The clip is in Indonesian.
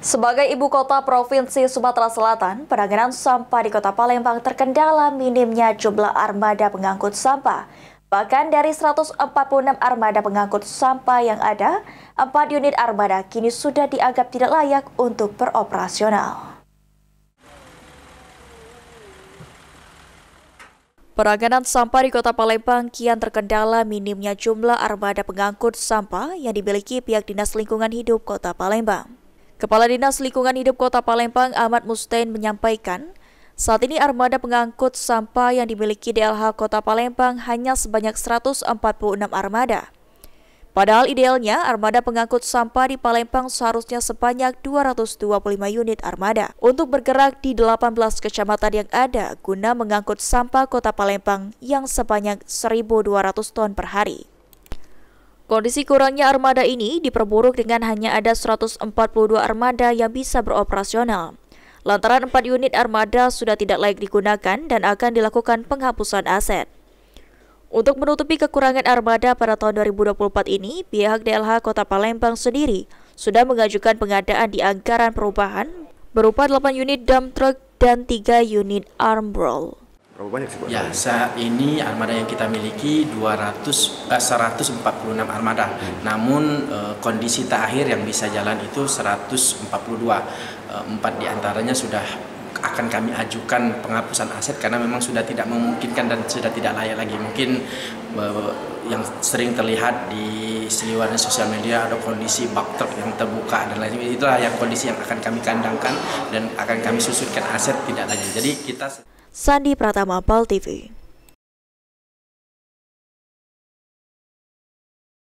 Sebagai ibu kota Provinsi Sumatera Selatan, penanganan sampah di kota Palembang terkendala minimnya jumlah armada pengangkut sampah. Bahkan dari 146 armada pengangkut sampah yang ada, 4 unit armada kini sudah dianggap tidak layak untuk beroperasional. Peranganan sampah di Kota Palembang kian terkendala minimnya jumlah armada pengangkut sampah yang dimiliki pihak Dinas Lingkungan Hidup Kota Palembang. Kepala Dinas Lingkungan Hidup Kota Palembang Ahmad Mustain menyampaikan, saat ini armada pengangkut sampah yang dimiliki DLH Kota Palembang hanya sebanyak 146 armada. Padahal idealnya armada pengangkut sampah di Palembang seharusnya sebanyak 225 unit armada untuk bergerak di 18 kecamatan yang ada guna mengangkut sampah Kota Palembang yang sebanyak 1.200 ton per hari. Kondisi kurangnya armada ini diperburuk dengan hanya ada 142 armada yang bisa beroperasional. Lantaran 4 unit armada sudah tidak layak digunakan dan akan dilakukan penghapusan aset. Untuk menutupi kekurangan armada pada tahun 2024 ini, pihak DLH Kota Palembang sendiri sudah mengajukan pengadaan di anggaran perubahan berupa 8 unit dump truck dan 3 unit arm Berapa banyak sih Pak? Ya, saat ini armada yang kita miliki 200 eh, 146 armada. Hmm. Namun eh, kondisi terakhir yang bisa jalan itu 142. Empat eh, diantaranya sudah akan kami ajukan penghapusan aset karena memang sudah tidak memungkinkan dan sudah tidak layak lagi. Mungkin eh, yang sering terlihat di seliwan sosial media ada kondisi bak truk yang terbuka dan lain lain itulah yang kondisi yang akan kami kandangkan dan akan kami susutkan aset tidak lagi. Jadi kita Sandi Pratama Pal TV